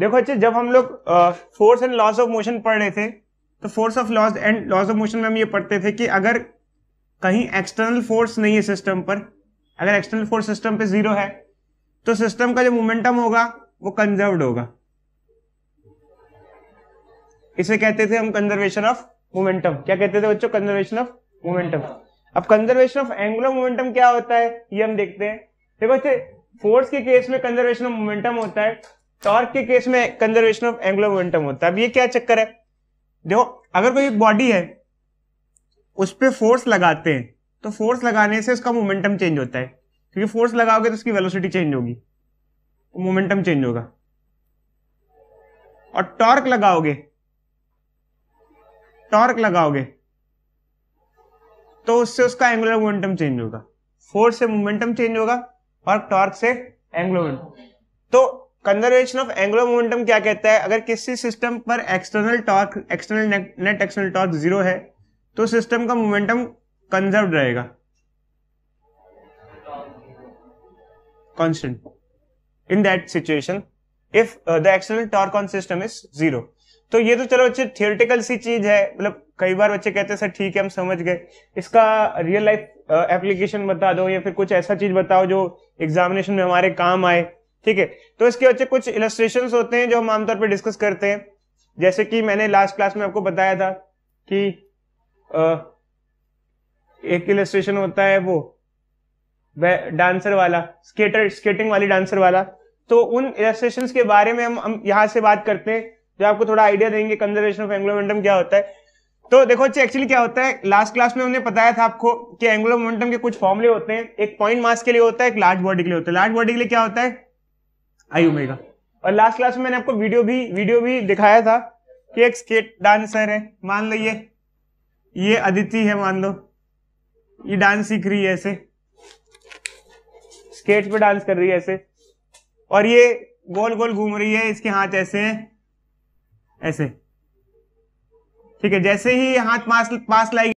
देखो अच्छे जब हम लोग force and laws of motion पढ़ रहे थे तो force of laws and laws of motion में हम ये पढ़ते थे कि अगर कहीं एक्सटर्नल फोर्स नहीं है सिस्टम पर अगर एक्सटर्नल फोर्स सिस्टम पे जीरो है तो सिस्टम का जो मोमेंटम होगा वो कंजर्व्ड होगा इसे कहते थे हम कंजर्वेशन ऑफ मोमेंटम क्या कहते थे बच्चों कंजर्वेशन ऑफ मोमेंटम अब कंजर्वेशन ऑफ एंगुलर मोमेंटम क्या होता है ये हम देखते हैं देखो इसे फोर्स के केस में कंजर्वेशन ऑफ मोमेंटम होता है टॉर्क के केस में कंजर्वेशन ऑफ एंगुलर मोमेंटम होता है अब ये क्या चक्कर है देखो अगर कोई बॉडी है उस पर फोर्स लगाते हैं तो फोर्स लगाने से उसका मोमेंटम चेंज होता है क्योंकि फोर्स लगाओगे तो उसकी वेलोसिटी चेंज होगी मोमेंटम चेंज होगा और टॉर्क लगाओगे टॉर्क लगाओगे तो उससे उसका एंगुलर मोमेंटम चेंज होगा फोर्स से मोमेंटम चेंज होगा और टॉर्क से एंगुलर मोमेंटम तो कंजर्वेशन ऑफ एंगुलर मोमेंटम क्या कहता है अगर किसी सिस्टम पर external torque external net external torque zero है तो सिस्टम का मोमेंटम कंजर्व रहेगा constant in that situation if the external torque on system is zero तो ये तो चलो अच्छी थियोरिटिकल सी चीज है मतलब कई बार बच्चे कहते हैं सर ठीक है हम समझ गए इसका रियल लाइफ एप्लीकेशन बता दो या फिर कुछ ऐसा चीज बताओ जो एग्जामिनेशन में हमारे काम आए ठीक है तो इसके बच्चे कुछ इलस्ट्रेशन होते हैं जो हम आमतौर पर डिस्कस करते हैं जैसे कि मैंने लास्ट क्लास में आपको बताया था कि आ, एक इलस्ट्रेशन होता है वो डांसर वाला स्केटर स्केटिंग वाली डांसर वाला तो उन इलस्ट्रेशन के बारे में हम हम यहां से बात करते हैं जो आपको थोड़ा आइडिया देंगे कंजर्वेशन ऑफ एंग्लोमेंटम क्या होता है तो देखो अच्छा एक्चुअली क्या होता है लास्ट क्लास में हमने बताया था आपको कि एंगुलर मोमेंटम के कुछ फॉर्मुले होते हैं एक पॉइंट मास के लिए होता है एक लार्ज बॉडी के लिए होता है लार्ज बॉडी के लिए क्या होता है आई ओमेगा और लास्ट क्लास में मैंने आपको वीडियो भी वीडियो भी दिखाया था कि एक स्केट डांसर है मान लो ये ये अदिति है मान लो ये डांस सीख रही है ऐसे स्केट पे डांस कर रही है ऐसे और ये गोल गोल घूम रही है इसके हाथ ऐसे हैं ऐसे ठीक है जैसे ही हाथ पास पास लाएगी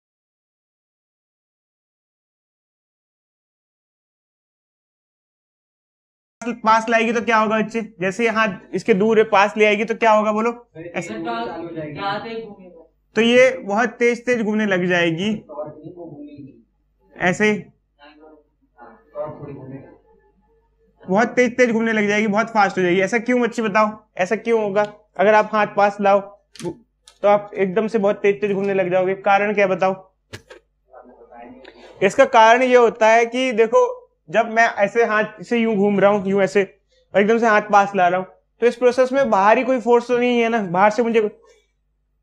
पास लाएगी तो क्या होगा बच्चे जैसे हाथ इसके दूर पास ले आएगी तो क्या होगा बोलो तो ये बहुत तेज तेज घूमने लग जाएगी ऐसे बहुत तेज तेज घूमने लग जाएगी बहुत फास्ट हो जाएगी ऐसा क्यों बच्चे बताओ ऐसा क्यों होगा अगर आप हाथ पास लाओ तो आप एकदम से बहुत तेज तेज घूमने लग जाओगे कारण क्या बताओ इसका कारण ये होता है कि देखो जब मैं ऐसे हाथ से यूं घूम रहा हूँ यूं ऐसे और एकदम से हाथ पास ला रहा हूँ तो इस प्रोसेस में बाहरी कोई फोर्स तो नहीं है ना बाहर से मुझे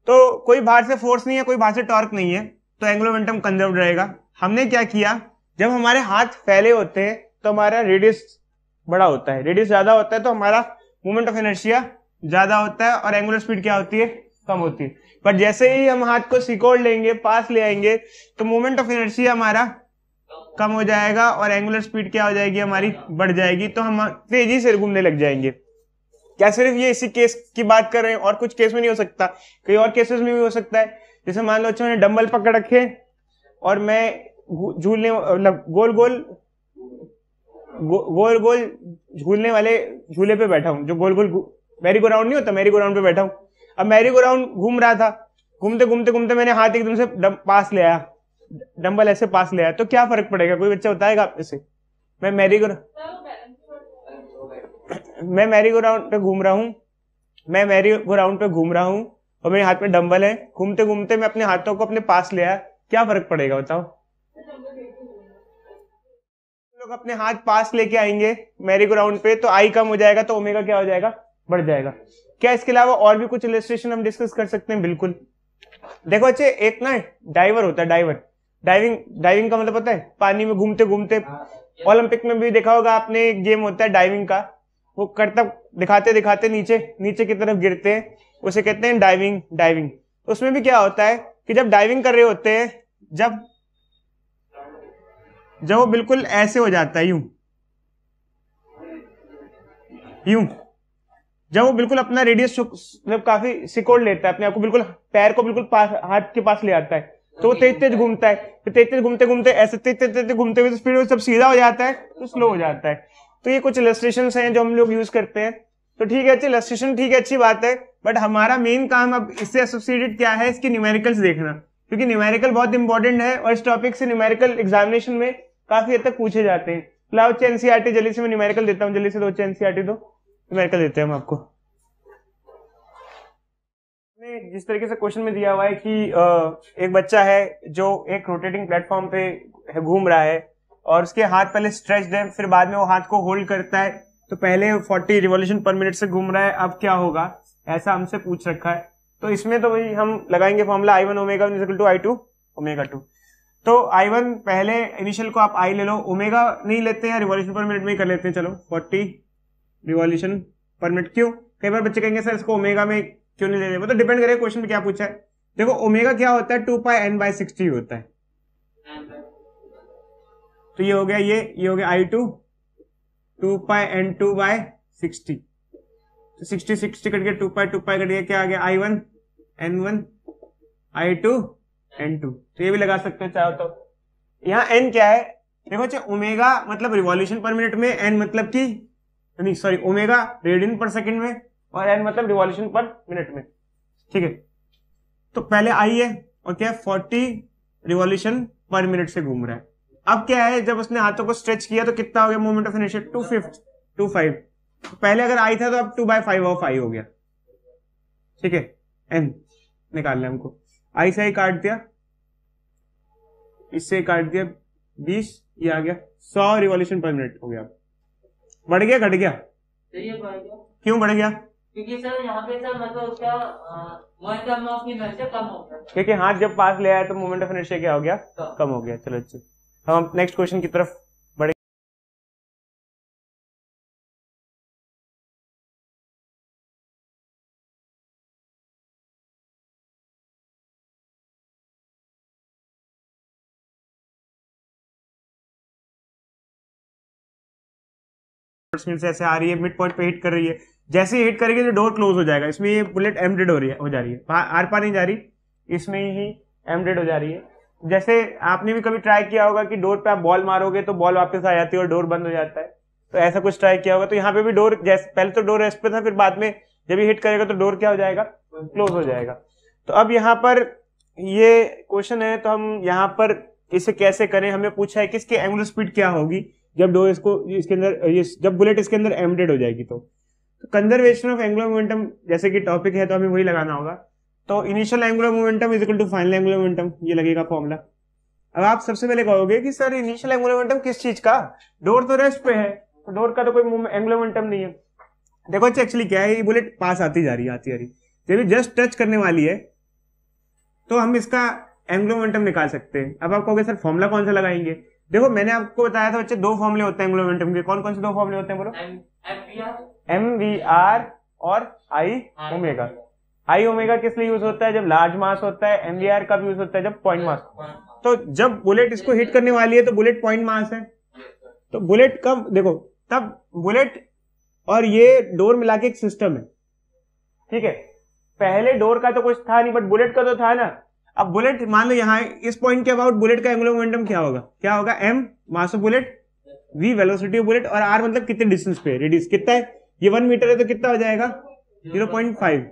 तो कोई बाहर से फोर्स नहीं है कोई बाहर से टॉर्क नहीं है तो एंग्लोमेंटम कंजर्व रहेगा हमने क्या किया जब हमारे हाथ फैले होते हैं तो हमारा रेडियस बड़ा होता है रेडियस ज्यादा होता है तो हमारा मूवमेंट ऑफ एनर्जिया ज्यादा होता है और एंगुलर स्पीड क्या होती है कम होती है पर जैसे ही हम हाथ को सिकोड़ लेंगे पास ले आएंगे तो मोमेंट ऑफ एनर्जी हमारा कम हो जाएगा और एंगुलर स्पीड क्या हो जाएगी हमारी बढ़ जाएगी तो हम तेजी से घूमने लग जाएंगे क्या सिर्फ ये इसी केस की बात कर रहे हैं और कुछ केस में नहीं हो सकता कई और केसेस में भी हो सकता है जैसे मान लो अच्छा मैंने डम्बल पकड़ रखे और मैं झूलने मतलब गोल गोल गोल गोल झूलने वाले झूले पे बैठा हूँ जो गोल गोल मेरी गो राउंड नहीं होता मेरी गो राउंड पे बैठा हूँ अब मैरी गो राउंड घूम रहा था घूमते घूमते घूमते मैंने हाथ एकदम से पास ले आया डम्बल ऐसे पास ले आया तो क्या फर्क पड़ेगा कोई बच्चा बताएगा आप इसे मैं मैरी गो मैं मैरी गो राउंड पे घूम रहा हूँ मैं मैरी गो राउंड पे घूम रहा हूँ और मेरे हाथ में डम्बल है घूमते घूमते मैं अपने हाथों को अपने पास ले आया क्या फर्क पड़ेगा बताओ लोग अपने हाथ पास लेके आएंगे मैरी गो राउंड पे तो आई कम हो जाएगा तो ओमेगा क्या हो जाएगा बढ़ जाएगा क्या इसके अलावा और भी कुछ इलेस्ट्रेशन हम डिस्कस कर सकते हैं बिल्कुल देखो अच्छे एक ना डाइवर होता है डाइवर डाइविंग डाइविंग का मतलब पता है पानी में घूमते घूमते ओलंपिक हाँ, में भी देखा होगा आपने एक गेम होता है डाइविंग का वो करता दिखाते दिखाते नीचे नीचे की तरफ गिरते हैं उसे कहते हैं डाइविंग डाइविंग उसमें भी क्या होता है कि जब डाइविंग कर रहे होते हैं जब जब वो बिल्कुल ऐसे हो जाता है यूं यूं जब वो बिल्कुल अपना रेडियस मतलब काफी सिकोड़ लेता है अपने आप को बिल्कुल पैर को बिल्कुल हाथ के पास ले आता है तो वो तेज तेज घूमता है फिर तेज तेज घूमते घूमते ऐसे तेज तेज तेज घूमते हुए स्पीड तो सब सीधा हो जाता है तो स्लो हो जाता है तो ये कुछ इलस्ट्रेशन हैं जो हम लोग यूज करते हैं तो ठीक है अच्छी इलस्ट्रेशन ठीक है अच्छी बात है बट हमारा मेन काम अब इससे एसोसिएटेड क्या है इसकी न्यूमेरिकल्स देखना क्योंकि न्यूमेरिकल बहुत इंपॉर्टेंट है और इस टॉपिक से न्यूमेरिकल एग्जामिनेशन में काफी हद तक पूछे जाते हैं लाओ एनसीआरटी जल्दी से मैं न्यूमेरिकल देता हूँ जल्दी से दो एनसीआरटी दो अमेरिका देते हैं हम आपको जिस तरीके से क्वेश्चन में दिया हुआ है कि एक बच्चा है जो एक रोटेटिंग प्लेटफॉर्म पे घूम रहा है और उसके हाथ पहले स्ट्रेच है फिर बाद में वो हाथ को होल्ड करता है तो पहले 40 रिवॉल्यूशन पर मिनट से घूम रहा है अब क्या होगा ऐसा हमसे पूछ रखा है तो इसमें तो भाई हम लगाएंगे formula I one omega two I two omega two तो आई वन पहले इनिशियल को आप आई ले लो ओमेगा नहीं लेते हैं रिवोल्यूशन पर मिनट में ही कर लेते हैं चलो फोर्टी रिवॉल्यूशन पर मिनट क्यों कई बार बच्चे कहेंगे सर इसको ओमेगा में क्यों नहीं ले रहे मतलब डिपेंड करेगा क्वेश्चन में क्या पूछा है देखो ओमेगा क्या होता है two pi N by sixty होता है तो ये हो गया ये ये हो गया I two two pi N two by sixty sixty sixty cut गया two pi two pi cut गया क्या आ गया I one N one I two N two तो ये भी लगा सकते हो चाहो तो यहाँ एन क्या है देखो अच्छा ओमेगा मतलब रिवॉल्यूशन पर मिनट में एन मतलब की यानी sorry omega radian per second में और एन मतलब रिवॉल्यूशन पर मिनट में ठीक है तो पहले आई है और क्या है फोर्टी रिवॉल्यूशन पर मिनट से घूम रहा है अब क्या है जब उसने हाथों को स्ट्रेच किया तो कितना हो गया moment of initial two fifth two five पहले अगर आई था तो अब two by five of I हो गया ठीक है एन निकाल लिया हमको आई से ही काट दिया इससे काट दिया बीस ये आ गया सौ रिवॉल्यूशन पर मिनट हो गया बढ़ गया घट गया क्यों बढ़ गया क्योंकि सर यहाँ पे सर मतलब उसका ऑफ इनर्शिया कम हो गया क्योंकि हाथ जब पास ले आया तो मोमेंट ऑफ इनर्शिया क्या हो गया हाँ। कम हो गया चलो अच्छा हम नेक्स्ट क्वेश्चन की तरफ वापस मिल से ऐसे आ रही है मिड पॉइंट पे हिट कर रही है जैसे ही हिट करेगी तो डोर क्लोज हो जाएगा इसमें ये बुलेट एम हो रही है हो जा रही है आर पार नहीं जा रही इसमें ही एम हो जा रही है जैसे आपने भी कभी ट्राई किया होगा कि डोर पे आप बॉल मारोगे तो बॉल वापस आ जाती है और डोर बंद हो जाता है तो ऐसा कुछ ट्राई किया होगा तो यहाँ पे भी डोर जैसे पहले तो डोर रेस्ट पे था फिर बाद में जब हिट करेगा तो डोर क्या हो जाएगा क्लोज हो जाएगा तो अब यहाँ पर ये क्वेश्चन है तो हम यहाँ पर इसे कैसे करें हमें पूछा है कि इसकी एंगुलर स्पीड क्या होगी जब डो इसको इसके अंदर ये जब बुलेट इसके अंदर एम्बेडेड हो जाएगी तो कंजर्वेशन ऑफ एंगुलर मोमेंटम जैसे कि टॉपिक है तो हमें वही लगाना होगा तो initial angular momentum is equal to final angular momentum ये लगेगा फॉर्मूला अब आप सबसे पहले कहोगे कि सर इनिशियल एंगुलर मोमेंटम किस चीज का डोर तो रेस्ट पे है तो डोर का तो कोई एंगुलर मोमेंटम नहीं है देखो अच्छा एक्चुअली क्या है ये बुलेट पास आती जा रही है आती जा रही जब ये जस्ट टच करने वाली है तो हम इसका एंगुलर मोमेंटम निकाल सकते हैं अब आप कहोगे सर फॉर्मूला कौन सा लगाएंगे देखो मैंने आपको बताया था बच्चे दो फॉर्मले होते हैं एंगुलर मोमेंटम के कौन कौन से दो फॉर्मले होते हैं बोलो एम वी आर और आई ओमेगा आई ओमेगा किस लिए यूज होता है जब लार्ज मास होता है एमवीआर कब यूज होता है जब पॉइंट मास तो जब बुलेट इसको हिट करने वाली है तो बुलेट पॉइंट मास है तो बुलेट कब देखो तब बुलेट और ये डोर मिला के एक सिस्टम है ठीक है पहले डोर का तो कुछ था नहीं बट बुलेट का तो था ना अब बुलेट मान लो यहाँ इस पॉइंट के अबाउट बुलेट का एंगुलर मोमेंटम क्या होगा क्या होगा M mass of bullet V velocity of bullet और आर मतलब कितने डिस्टेंस पे रेडियस कितना है ये वन मीटर है तो कितना हो जाएगा जीरो पॉइंट फाइव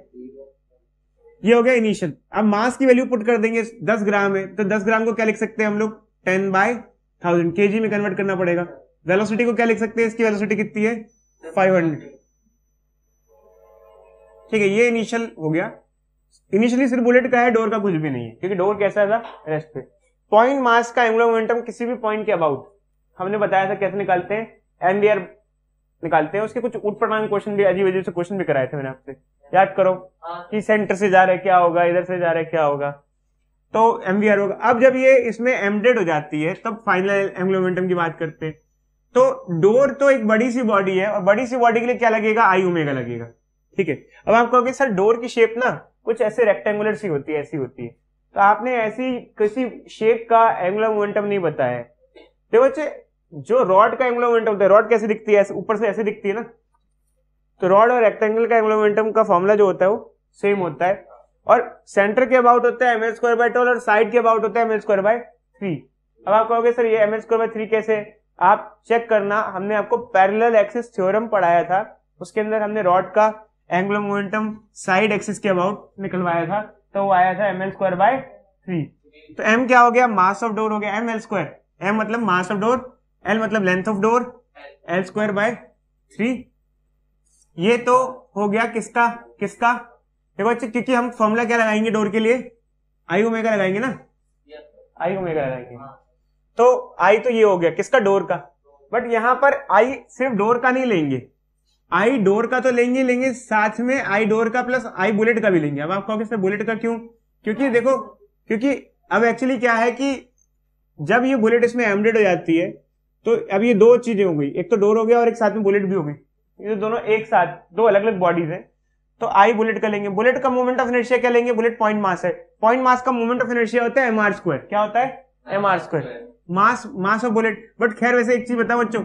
ये हो गया इनिशियल अब मास की वैल्यू पुट कर देंगे दस ग्राम है तो दस ग्राम को क्या लिख सकते हैं हम लोग टेन बाय थाउजेंड के में कन्वर्ट करना पड़ेगा वेलोसिटी को क्या लिख सकते हैं इसकी वेलोसिटी कितनी है फाइव हंड्रेड ठीक है ये इनिशियल हो गया इनिशियली सिर्फ बुलेट का है डोर का कुछ भी नहीं है क्योंकि डोर कैसा था रेस्ट पे पॉइंट मास का एंगुलर मोमेंटम किसी भी पॉइंट के अबाउट हमने बताया था कैसे निकालते हैं एमबीआर निकालते हैं उसके कुछ उठपटांग क्वेश्चन भी अजीब अजीब से क्वेश्चन भी कराए थे मैंने आपसे याद करो हाँ। कि सेंटर से जा रहे क्या होगा इधर से जा रहे क्या होगा तो एमवीआर होगा अब जब ये इसमें एमडेड हो जाती है तब फाइनल एंगुलर मोमेंटम की बात करते हैं तो डोर तो एक बड़ी सी बॉडी है और बड़ी सी बॉडी के लिए क्या लगेगा आई उमेगा लगेगा ठीक है अब आप कहोगे सर डोर की शेप ना कुछ ऐसे रेक्टेंगुलर सी होती है ऐसी होती है तो आपने ऐसी किसी शेप का एंगुलर मोमेंटम नहीं बताया देखो बच्चे जो रॉड का एंगुलर मोमेंटम होता है रॉड कैसे दिखती है ऊपर से ऐसे दिखती है ना तो रॉड और रेक्टेंगल का एंगुलर मोमेंटम का फॉर्मूला जो होता है वो सेम होता है और सेंटर के अबाउट होता है M L square by twelve और साइड के अबाउट होता है M L square by three अब आप कहोगे सर ये M L square by three कैसे आप चेक करना हमने आपको पैरेलल एक्सिस थ्योरम पढ़ाया था उसके अंदर हमने रॉड का एंगुलर मोमेंटम साइड एक्सिस के अबाउट निकलवाया था तो वो आया था M L square by three तो एम क्या हो गया मास ऑफ डोर हो गया एम एल स्क्वायर एम मतलब मास ऑफ डोर एल मतलब length of door L square by three ये तो हो गया किसका किसका देखो अच्छा क्योंकि हम फॉर्मूला क्या लगाएंगे डोर के लिए आई ओमेगा लगाएंगे ना आई ओमेगा लगाएंगे तो आई तो ये हो गया किसका डोर का बट यहां पर आई सिर्फ डोर का नहीं लेंगे आई डोर का तो लेंगे लेंगे साथ में आई डोर का प्लस आई बुलेट का भी लेंगे अब आप कहोगे सर बुलेट का क्यों क्योंकि हाँ। देखो क्योंकि अब एक्चुअली क्या है कि जब ये बुलेट इसमें एमडेड हो जाती है तो अब ये दो चीजें हो गई एक तो डोर हो गया और एक साथ में बुलेट भी हो गई ये तो दोनों एक साथ दो अलग अलग बॉडीज हैं तो आई बुलेट का लेंगे बुलेट का मूवमेंट ऑफ इनर्शिया क्या लेंगे बुलेट पॉइंट मास है पॉइंट मास का मूवमेंट ऑफ इनर्शिया होता है एमआर स्क्वायर क्या होता है M R square mass mass of bullet but खैर वैसे एक चीज बताओ बच्चों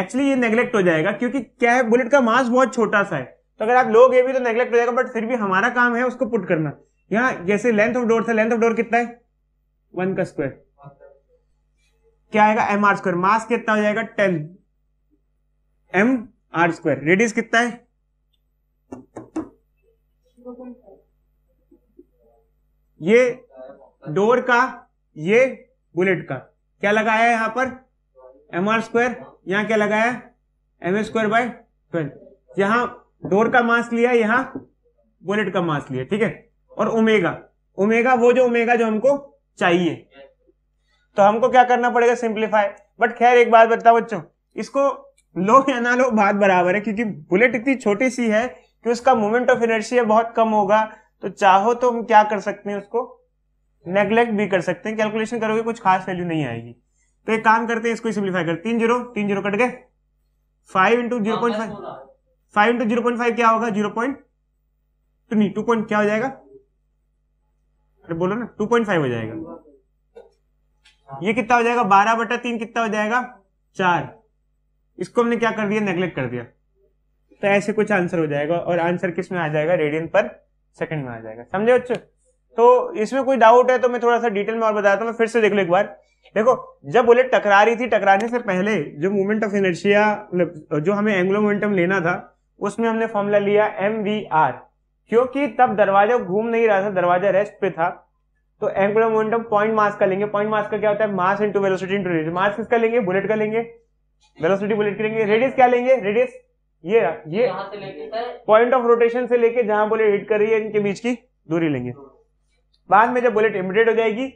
एक्चुअली ये नेग्लेक्ट हो जाएगा क्योंकि क्या है बुलेट का मास बहुत छोटा सा है तो अगर आप ये भी तो नेग्लेक्ट हो जाएगा बट फिर भी हमारा काम है उसको पुट करना यहाँ जैसे लेंथ ऑफ डोर था लेंथ ऑफ डोर कितना है वन का स्क्वायर क्या आएगा एम आर स्क्वायर मास कितना हो जाएगा ten M R square radius कितना है ये डोर का ये बुलेट का क्या लगाया है यहां पर एम आर स्क्वायर यहाँ क्या लगाया M A square by twelve यहाँ डोर का मास लिया यहाँ बुलेट का मास लिया ठीक है और ओमेगा ओमेगा वो जो ओमेगा जो हमको चाहिए तो हमको क्या करना पड़ेगा सिंप्लीफाई बट खैर एक बात बताओ बच्चों इसको लो या ना लो बात बराबर है क्योंकि बुलेट इतनी छोटी सी है कि उसका मोमेंट ऑफ इनर्शिया बहुत कम होगा तो चाहो तो हम क्या कर सकते हैं उसको नेग्लेक्ट भी कर सकते हैं कैलकुलेशन करोगे कुछ खास वैल्यू नहीं आएगी तो एक काम करते हैं इसको सिंप्लीफाई कर तीन जीरो तीन जीरो कट गए five into zero point five five into zero point five क्या होगा जीरो पॉइंट तो नहीं टू पॉइंट क्या हो जाएगा अरे बोलो ना टू पॉइंट फाइव हो जाएगा ये कितना हो जाएगा बारह बटा तीन कितना हो जाएगा चार इसको हमने क्या कर दिया नेग्लेक्ट कर दिया तो ऐसे कुछ आंसर हो जाएगा और आंसर किस में आ जाएगा रेडियन पर सेकंड में आ जाएगा समझे बच्चों तो इसमें कोई डाउट है तो मैं थोड़ा सा डिटेल में और बताता हूँ फिर से देख लो एक बार देखो जब बुलेट टकरा रही थी टकराने से पहले जो मूवमेंट ऑफ इनर्शिया जो हमें एंग्लो मोमेंटम लेना था उसमें हमने फॉर्मूला लिया एम वी आर क्योंकि तब दरवाजा घूम नहीं रहा था दरवाजा रेस्ट पे था तो एंगुलर मोमेंटम पॉइंट मास का लेंगे पॉइंट मास का क्या होता है mass into velocity into radius mass किसका लेंगे बुलेट का लेंगे वेलोसिटी बुलेट करेंगे रेडियस क्या लेंगे रेडियस ये ये पॉइंट ऑफ रोटेशन से लेके जहां बुलेट हिट कर रही है इनके बीच की दूरी लेंगे बाद में जब बुलेट इमिटेट हो जाएगी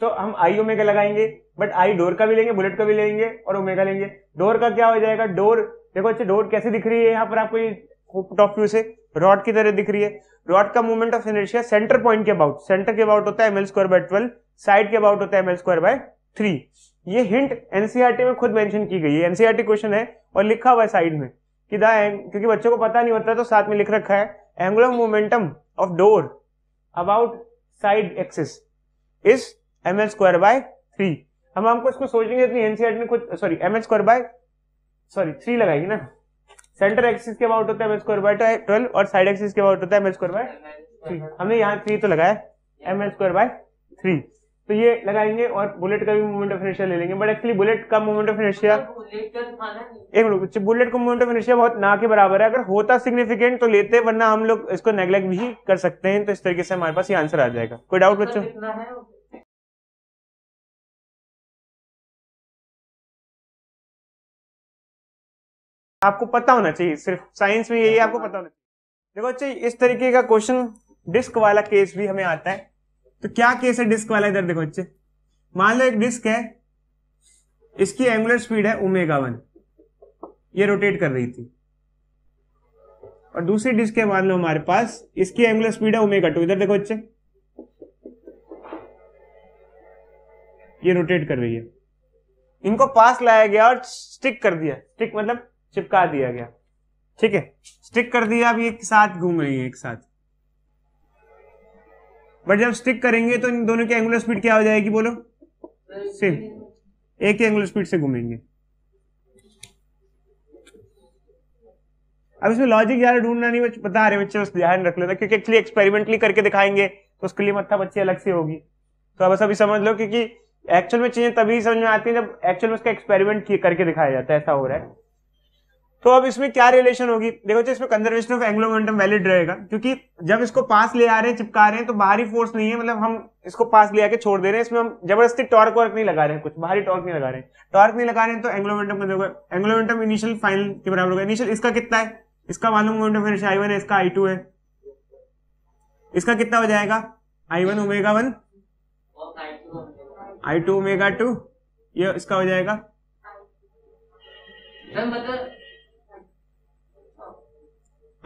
तो हम आई ओमेगा लगाएंगे बट आई डोर का भी लेंगे बुलेट का भी लेंगे और ओमेगा लेंगे डोर का क्या हो जाएगा डोर देखो अच्छा डोर कैसे दिख रही है यहाँ पर आपको टॉप व्यू से रॉड की तरह दिख रही है रॉड का movement of inertia center point के अबाउट सेंटर के अबाउट होता है M L square by twelve side के अबाउट होता है एमएल स्क्वायर बाय थ्री ये हिंट एनसीआरटी e में खुद मेंशन की गई है एनसीआरटी क्वेश्चन e है और लिखा हुआ है साइड में कि द क्योंकि बच्चों को पता नहीं होता तो साथ में लिख रखा है angular momentum of door about side axis is M L square by three हम हमको इसको सोचेंगे इतनी एनसीआर ने e कुछ sorry M L square by sorry three लगाएगी ना सेंटर एक्सिस के अबाउट होता है M L square by twelve और साइड एक्सिस के अबाउट होता है M L square by three हमने यहाँ थ्री तो लगाया M L square by three तो ये लगाएंगे और बुलेट का भी मोमेंट ऑफ इनर्शिया ले लेंगे बट एक्चुअली बुलेट का मोमेंट ऑफ इनर्शिया एक मिनट बुलेट का मोमेंट ऑफ इनर्शिया बहुत ना के बराबर है अगर होता सिग्निफिकेंट तो लेते वरना हम लोग इसको नेग्लेक्ट भी कर सकते हैं तो इस तरीके से हमारे पास ये आंसर आ जाएगा कोई डाउट बच्चों आपको पता होना चाहिए सिर्फ साइंस में यही आपको पता होना चाहिए देखो अच्छा इस तरीके का क्वेश्चन डिस्क वाला केस भी हमें आता है तो क्या केस है डिस्क वाला इधर देखो अच्छे मान लो एक डिस्क है इसकी एंगुलर स्पीड है ओमेगा वन ये रोटेट कर रही थी और दूसरी डिस्क है मान लो हमारे पास इसकी एंगुलर स्पीड है ओमेगा टू इधर देखो अच्छे ये रोटेट कर रही है इनको पास लाया गया और स्टिक कर दिया स्टिक मतलब चिपका दिया गया ठीक है स्टिक कर दिया अब ये एक साथ घूम रही है एक साथ बट जब स्टिक करेंगे तो इन दोनों की एंगुलर स्पीड क्या हो जाएगी बोलो सेम एक ही एंगुलर स्पीड से घूमेंगे अब इसमें लॉजिक ज्यादा ढूंढना नहीं बता रहे बच्चे बस ध्यान रख लेना क्योंकि एक्चुअली एक्सपेरिमेंटली करके दिखाएंगे तो उसके लिए मत्था मतलब बच्चे अलग से होगी तो बस अभी समझ लो क्योंकि एक्चुअल में चीजें तभी समझ में आती है जब एक्चुअल में उसका एक्सपेरिमेंट करके दिखाया जाता है ऐसा हो रहा है तो अब इसमें क्या रिलेशन होगी देखो इसमें conservation of angular momentum valid रहेगा क्योंकि जब इसको पास ले आ रहे हैं चिपका रहे हैं तो बाहरी फोर्स नहीं है मतलब हम इसको पास ले आके छोड़ दे रहे हैं इसमें हम जबरदस्ती टॉर्क वर्क नहीं लगा रहे हैं कुछ बाहरी टॉर्क नहीं लगा रहे हैं टॉर्क नहीं लगा रहे हैं तो एंग्लो मोमेंटम का देखो एंग्लो मोमेंटम इनिशियल फाइनल के बराबर होगा इनिशियल इसका कितना है इसका मालूम मोमेंटम फिनिश आई वन है इसका आई टू है इसका कितना हो जाएगा I one omega one I two omega two ये इसका हो जाएगा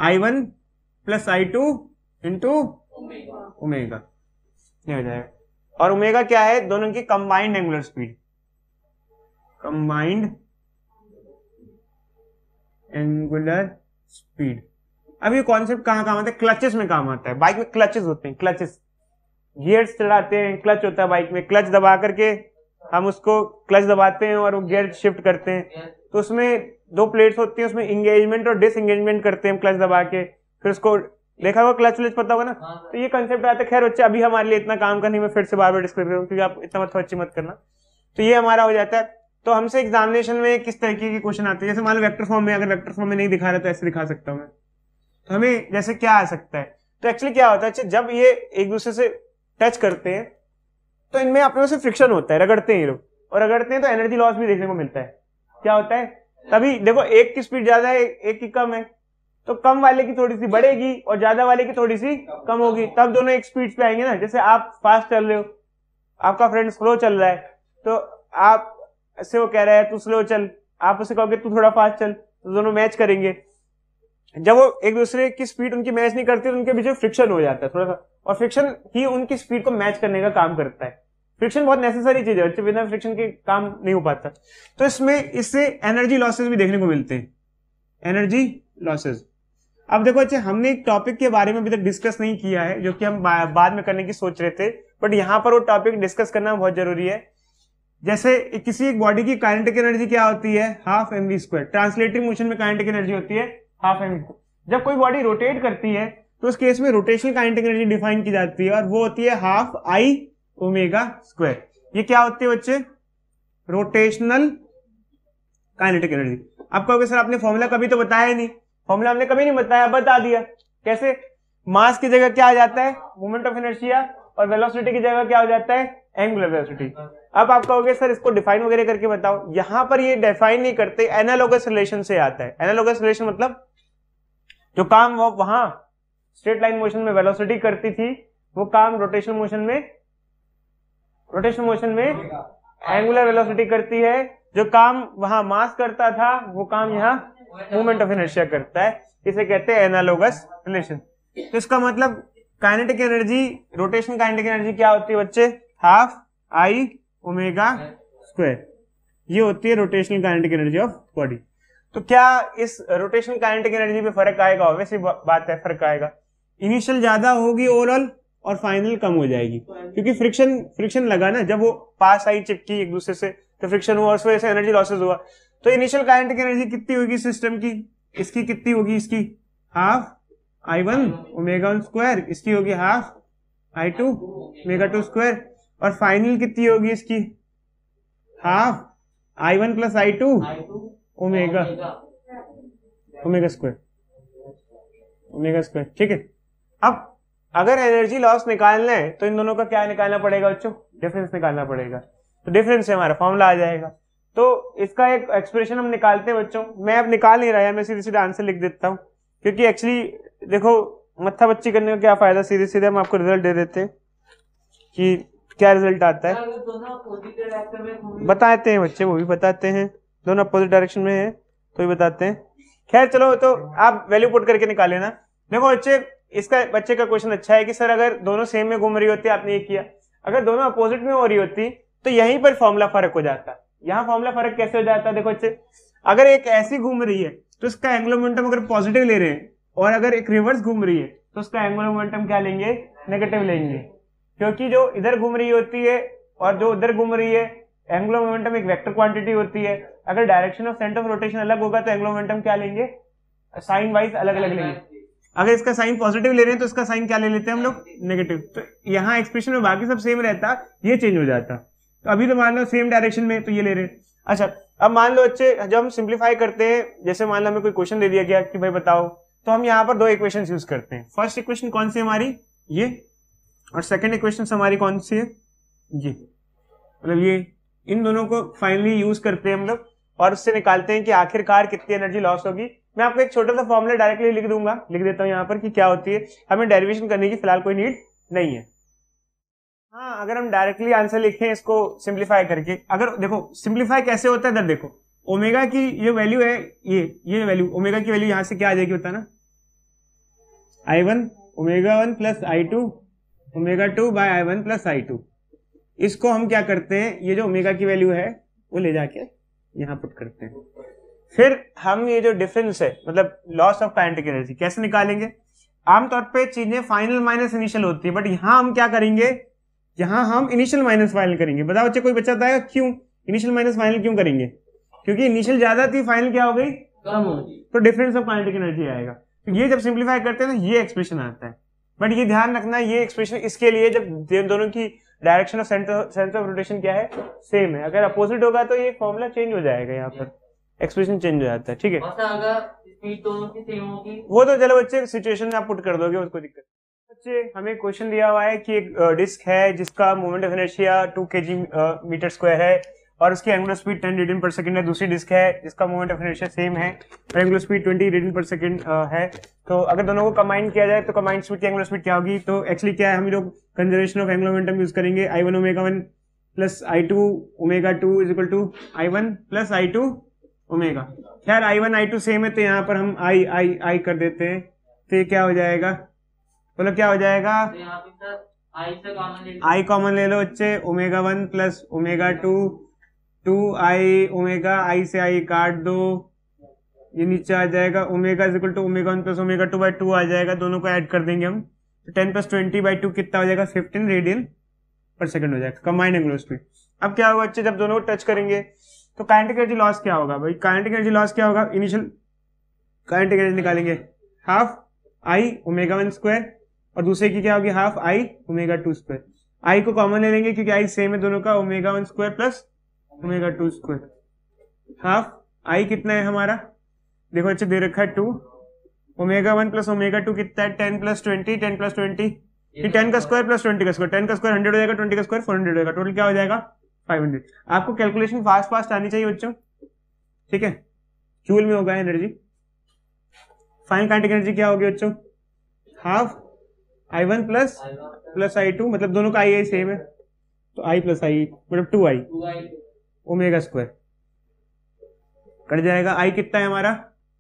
I one plus I two into omega हो जाएगा और उमेगा क्या है दोनों की combined angular speed combined angular speed अब ये कॉन्सेप्ट कहाँ काम आता है क्लचेस में काम आता है बाइक में क्लचेस होते हैं क्लचेस गियर्स चलाते हैं क्लच होता है बाइक में क्लच दबा करके हम उसको क्लच दबाते हैं और वो गियर शिफ्ट करते हैं तो उसमें दो प्लेट्स होती है उसमें इंगेजमेंट और डिस करते हैं क्लच दबा के फिर उसको देखा होगा क्लच व्लच पता होगा ना हाँ, हाँ। तो ये कंसेप्ट आता है खैर बच्चे अभी हमारे लिए इतना काम करने में मैं फिर से बार बार डिस्कस करूँ क्योंकि आप इतना मत मत करना तो ये हमारा हो जाता है तो हमसे एग्जामिनेशन में किस तरीके के क्वेश्चन आते हैं जैसे मान लो वेक्टर फॉर्म में अगर वेक्टर फॉर्म में नहीं दिखा रहा तो ऐसे दिखा सकता हूँ मैं तो हमें जैसे क्या आ सकता है तो एक्चुअली क्या होता है अच्छा, जब ये एक दूसरे से टच करते हैं तो इनमें अपने से फ्रिक्शन होता है रगड़ते हैं ये लोग और रगड़ते हैं तो एनर्जी लॉस भी देखने को मिलता है क्या होता है तभी देखो एक की स्पीड ज्यादा है एक की कम है तो कम वाले की थोड़ी सी बढ़ेगी और ज्यादा वाले की थोड़ी सी कम होगी तब दोनों एक स्पीड पे आएंगे ना जैसे आप फास्ट चल रहे हो आपका फ्रेंड स्लो चल रहा है तो आप ऐसे वो कह रहा है तू स्लो चल आप उसे कहोगे तू थोड़ा फास्ट चल तो दोनों मैच करेंगे जब वो एक दूसरे की स्पीड उनकी मैच नहीं करती तो उनके बीच में फ्रिक्शन हो जाता है थोड़ा सा और फ्रिक्शन ही उनकी स्पीड को मैच करने का काम करता है फ्रिक्शन बहुत नेसेसरी चीज है बिना फ्रिक्शन के काम नहीं हो पाता तो इसमें इससे एनर्जी लॉसेज भी देखने को मिलते हैं एनर्जी लॉसेज अब देखो अच्छा हमने एक टॉपिक के बारे में अभी तक डिस्कस नहीं किया है जो कि हम बाद में करने की सोच रहे थे बट यहाँ पर वो टॉपिक डिस्कस करना बहुत जरूरी है जैसे किसी एक बॉडी की काइनेटिक एनर्जी क्या होती है half M V square translating motion में काइनेटिक एनर्जी होती है हाफ एम वी जब कोई बॉडी रोटेट करती है तो उस केस में रोटेशनल काइनेटिक एनर्जी डिफाइन की जाती है और वो होती है हाफ आई ओमेगा स्क्वायर ये क्या होती है बच्चे रोटेशनल काइनेटिक एनर्जी आप कहोगे सर आपने फॉर्मूला कभी तो बताया नहीं फॉर्मूला हमने कभी नहीं बताया बता दिया कैसे मास की जगह क्या आ जाता है मोमेंट ऑफ इनर्शिया और वेलोसिटी की जगह क्या हो जाता है एंगुलर वेलोसिटी अब आप कहोगे सर इसको डिफाइन वगैरह करके बताओ यहां पर ये डिफाइन नहीं करते एनालोगस रिलेशन से आता है एनालोगस रिलेशन मतलब जो काम वो वहां स्ट्रेट लाइन मोशन में वेलोसिटी करती थी वो काम रोटेशन मोशन में रोटेशन मोशन में एंगुलर हाँ। वेलोसिटी करती है जो काम वहां मास करता था वो काम यहाँ मूवमेंट ऑफ इनर्शिया करता है इसे कहते हैं एनालोगस रिलेशन तो इसका मतलब kinetic energy rotation kinetic energy क्या होती है बच्चे हाफ आई ओमेगा स्क्वायर ये होती है rotational kinetic energy of body तो क्या इस रोटेशनल काइनेटिक एनर्जी में फर्क आएगा ऑब्वियसली बात है फर्क आएगा इनिशियल ज्यादा होगी ओवरऑल और फाइनल कम हो जाएगी क्योंकि फ्रिक्शन फ्रिक्शन लगा ना जब वो पास आई चिपकी एक दूसरे से तो फ्रिक्शन हुआ उस वजह से एनर्जी लॉसेज हुआ तो इनिशियल करंट की एनर्जी कितनी होगी सिस्टम की इसकी कितनी होगी इसकी half I one omega square इसकी होगी half I two omega two square और फाइनल कितनी होगी इसकी half I one plus I two omega omega square omega square ठीक है अब अगर एनर्जी लॉस निकालना है तो इन दोनों का क्या निकालना पड़ेगा बच्चों डिफरेंस निकालना पड़ेगा तो डिफरेंस से हमारा फॉर्मूला आ जाएगा तो इसका एक एक्सप्रेशन हम निकालते हैं बच्चों मैं अब निकाल नहीं रहा है मैं सीधे सीधे आंसर लिख देता हूँ क्योंकि एक्चुअली देखो मत्था बच्ची करने का क्या फायदा सीधे सीधे हम आपको रिजल्ट दे देते कि क्या रिजल्ट आता है बताते हैं बच्चे वो भी बताते हैं दोनों अपोजिट डायरेक्शन में है तो भी बताते हैं खैर चलो तो आप वैल्यू पुट करके निकाले ना देखो बच्चे इसका बच्चे का क्वेश्चन अच्छा है कि सर अगर दोनों सेम में घूम रही होती आपने ये किया अगर दोनों अपोजिट में हो रही होती तो यहीं पर फॉर्मूला फर्क हो जाता यहाँ फॉर्मूला फर्क कैसे हो जाता है देखो अच्छे अगर एक ऐसी घूम रही है तो उसका एंगुलर मोमेंटम अगर पॉजिटिव ले रहे हैं और अगर एक रिवर्स घूम रही है तो उसका एंगुलर मोमेंटम क्या लेंगे नेगेटिव लेंगे क्योंकि जो इधर घूम रही होती है और जो उधर घूम रही है एंगुलर मोमेंटम एक वेक्टर क्वांटिटी होती है अगर direction of centre of rotation अलग होगा तो एंगुलर मोमेंटम क्या लेंगे साइन वाइज अलग अलग लेंगे अगर इसका साइन पॉजिटिव ले रहे हैं तो इसका साइन क्या ले लेते हैं हम लोग नेगेटिव तो यहाँ एक्सप्रेशन में बाकी सब सेम रहता ये चेंज हो जाता तो अभी तो मान लो सेम डायरेक्शन में तो ये ले रहे हैं अच्छा अब मान लो अच्छे जब हम सिंप्लीफाई करते हैं जैसे मान लो हमें कोई क्वेश्चन दे दिया गया कि भाई बताओ तो हम यहाँ पर दो इक्वेशन यूज करते हैं फर्स्ट इक्वेशन कौन सी हमारी ये और सेकेंड इक्वेशन हमारी कौन सी है ये मतलब ये इन दोनों को फाइनली यूज करते हैं हम लोग और उससे निकालते हैं कि आखिरकार कितनी एनर्जी लॉस होगी मैं आपको एक छोटा सा फॉर्मुला डायरेक्टली लिख दूंगा लिख देता हूँ यहाँ पर कि क्या होती है हमें डेरिवेशन करने की फिलहाल कोई नीड नहीं है हाँ अगर हम डायरेक्टली आंसर लिखें इसको सिंप्लीफाई करके अगर देखो सिंप्लीफाई कैसे होता है देखो ओमेगा की जो वैल्यू है ये ये वैल्यू ओमेगा की वैल्यू यहाँ से क्या आ जाएगी बताना I one omega one plus I two omega two by I one plus I two इसको हम क्या करते हैं ये जो ओमेगा की वैल्यू है वो ले जाके यहाँ पुट करते हैं फिर हम ये जो डिफरेंस है मतलब लॉस ऑफ काइनेटिक एनर्जी कैसे निकालेंगे आमतौर पे चीजें फाइनल माइनस इनिशियल होती है बट यहां हम क्या करेंगे यहां हम इनिशियल माइनस फाइनल करेंगे बताओ बच्चे कोई बच्चा बताएगा क्यों इनिशियल माइनस फाइनल क्यों करेंगे क्योंकि इनिशियल ज्यादा थी फाइनल क्या हो गई कम हो गई तो डिफरेंस ऑफ काइनेटिक एनर्जी आएगा तो ये जब सिंप्लीफाई करते हैं तो ये एक्सप्रेशन आता है बट ये ध्यान रखना ये एक्सप्रेशन इसके लिए जब दोनों की direction of centre centre of rotation क्या है सेम है अगर अपोजिट होगा तो ये फॉर्मूला चेंज हो जाएगा यहाँ पर एक्सप्रेशन चेंज हो जाता है ठीक है वो तो चलो बच्चे सिचुएशन में आप पुट कर दोगे उसको दिक्कत बच्चे हमें क्वेश्चन दिया हुआ है कि एक डिस्क है जिसका मोमेंट ऑफ एनर्शिया टू के जी मीटर स्क्वायर है और उसकी angular speed ten radian per second है दूसरी डिस्क है जिसका मोमेंट ऑफ एनर्शिया सेम है और angular speed twenty radian per second है तो अगर दोनों को कंबाइन किया जाए तो कंबाइंड स्पीड की एंगुलर स्पीड क्या होगी तो एक्चुअली क्या है हम लोग conservation of angular momentum use करेंगे I one omega one plus I two omega two is equal to I one plus I two omega खैर I one I two same है तो यहाँ पर हम आई आई आई कर देते हैं तो ये क्या हो जाएगा बोलो क्या हो जाएगा आई तो कॉमन ले लो बच्चे omega one plus omega two two I omega I से आई काट दो ये नीचे आ जाएगा omega equal to omega one plus omega two by two आ जाएगा दोनों को ऐड कर देंगे हम तो ten plus twenty by two कितना हो जाएगा फिफ्टीन रेडियन पर सेकंड हो जाएगा कंबाइंड एंगुलर स्पीड अब क्या होगा बच्चे जब दोनों को टच करेंगे तो करंट एनर्जी लॉस क्या होगा भाई करंट एनर्जी लॉस क्या होगा इनिशियल करंट एनर्जी निकालेंगे half I omega one square और दूसरे की क्या होगी half I omega two square I को कॉमन ले लेंगे क्योंकि आई सेम है दोनों का omega one square plus omega two square half I कितना है हमारा देखो अच्छा दे रखा है two omega one plus omega two कितना है ten plus twenty ten plus twenty ten का स्क्वायर प्लस ट्वेंटी का स्क्वायर टेन का स्क्वायर हंड्रेड हो जाएगा ट्वेंटी का स्क्वायर फोर हंड्रेड होगा टोटल क्या हो जाएगा फाइव हंड्रेड आपको कैलकुलेशन फास्ट फास्ट आनी चाहिए बच्चों ठीक है जूल में होगा एनर्जी फाइन कांटिक एनर्जी क्या होगी बच्चों half I one plus plus I two मतलब दोनों का आई आई सेम है तो आई प्लस आई मतलब two I omega square cut जाएगा आई कितना है हमारा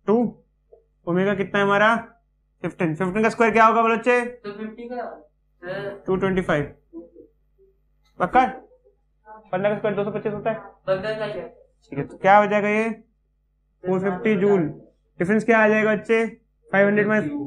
टू ओमेगा कितना है हमारा फिफ्टीन फिफ्टीन का स्क्वायर क्या होगा बोलो बच्चे टू ट्वेंटी फाइव पक्का पंद्रह का स्क्वायर दो सौ पच्चीस होता है ठीक है तो क्या हो जाएगा ये फोर फिफ्टी जूल डिफरेंस क्या आ जाएगा बच्चे फाइव हंड्रेड माइनस